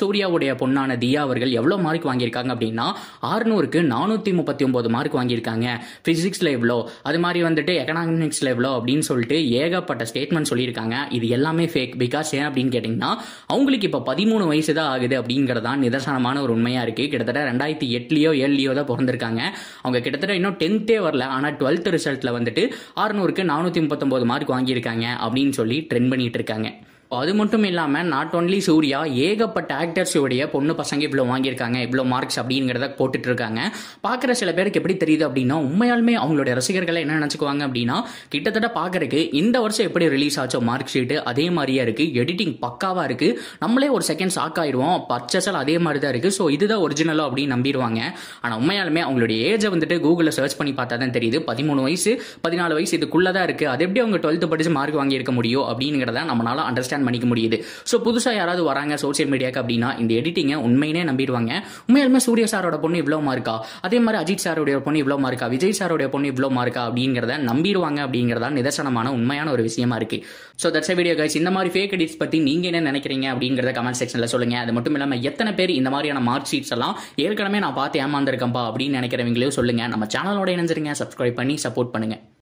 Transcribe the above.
சூர்யாவுடைய பொண்ணான தியா அவர்கள் எவ்வளோ மார்க் வாங்கியிருக்காங்க அப்படின்னா ஆறுநூறுக்கு நானூற்றி முப்பத்தி ஒன்பது மார்க் வாங்கியிருக்காங்க ஃபிசிக்ஸில் எவ்வளோ அது மாதிரி வந்துட்டு எக்கனாமிக்ஸில் எவ்வளோ அப்படின்னு சொல்லிட்டு ஏகப்பட்ட ஸ்டேட்மெண்ட் சொல்லியிருக்காங்க இது எல்லாமே ஃபேக் பிகாஸ் ஏன் அப்படின்னு கேட்டீங்கன்னா அவங்களுக்கு இப்போ பதிமூணு வயசு தான் ஆகுது அப்படிங்கிறதான் நிதர்சனமான ஒரு உண்மையாக இருக்குது கிட்டத்தட்ட ரெண்டாயிரத்தி எட்டுலேயோ ஏழுலயோ தான் பிறந்திருக்காங்க அவங்க கிட்டத்தட்ட இன்னும் டென்த்தே வரல ஆனால் டுவெல்த் ரிசல்ட்டில் வந்துட்டு ஆறுநூறுக்கு நானூற்றி முப்பத்தொம்போது மார்க் வாங்கியிருக்காங்க அப்படின்னு சொல்லி ட்ரெண்ட் பண்ணிட்டு இருக்காங்க அது மட்டும் இல்லாமல் நாட் ஓன்லி சூர்யா ஏகப்பட்ட ஆக்டர்ஸுடைய பொண்ணு பசங்க இவ்வளோ வாங்கியிருக்காங்க இவ்வளோ மார்க்ஸ் அப்படிங்கிறத போட்டுட்டு இருக்காங்க பார்க்குற சில பேருக்கு எப்படி தெரியுது அப்படின்னா உண்மையாலுமே அவங்களுடைய ரசிகர்களை என்ன நினச்சிக்குவாங்க அப்படின்னா கிட்டத்தட்ட பார்க்குறக்கு இந்த வருஷம் எப்படி ரிலீஸ் ஆச்சோ மார்க் ஷீட்டு அதே மாதிரியா இருக்குது எடிட்டிங் பக்காவாக இருக்குது நம்மளே ஒரு செகண்ட் ஷாக் ஆயிடுவோம் பர்ச்சஸல் அதே மாதிரி தான் இருக்குது ஸோ இதுதான் ஒரிஜினலோ அப்படின்னு நம்பிடுவாங்க ஆனால் உண்மையாலுமே அவங்களுடைய ஏஜை வந்துட்டு கூகுளில் சர்ச் பண்ணி பார்த்தா தான் தெரியுது பதிமூணு வயசு பதினாலு வயசு இதுக்குள்ளே தான் இருக்குது அது எப்படி அவங்க டுவெல்த்து படித்து மார்க் வாங்கியிருக்க முடியும் அப்படிங்கிறத நம்மளால் அண்டர்ஸ்டாண்ட் அண்டர்ஸ்டாண்ட் பண்ணிக்க முடியுது ஸோ புதுசாக யாராவது வராங்க சோசியல் மீடியாவுக்கு அப்படின்னா இந்த எடிட்டிங்கை உண்மையினே நம்பிடுவாங்க உண்மையாலுமே சூரிய சாரோட பொண்ணு இவ்வளோ மார்க்கா அதே மாதிரி அஜித் சாரோடைய பொண்ணு இவ்வளோ மார்க்கா விஜய் சாரோடைய பொண்ணு இவ்வளோ மார்க்கா அப்படிங்கிறத நம்பிடுவாங்க அப்படிங்கிறதா நிதர்சனமான உண்மையான ஒரு விஷயமா இருக்கு ஸோ தட்ஸ் வீடியோ கைஸ் இந்த மாதிரி ஃபேக் எடிட்ஸ் பற்றி நீங்கள் என்ன நினைக்கிறீங்க அப்படிங்கிறத கமெண்ட் செக்ஷனில் சொல்லுங்கள் அது மட்டும் இல்லாமல் எத்தனை பேர் இந்த மாதிரியான மார்க் ஷீட்ஸ் எல்லாம் ஏற்கனவே நான் பார்த்து ஏமாந்துருக்கேன்ப்பா அப்படின்னு நினைக்கிறவங்களையும் சொல்லுங்கள் நம்ம சேனலோட இணைஞ்சிருங்க சப்ஸ்கிரைப் பண்ணி சப்போர்ட் பண்ணுங்கள்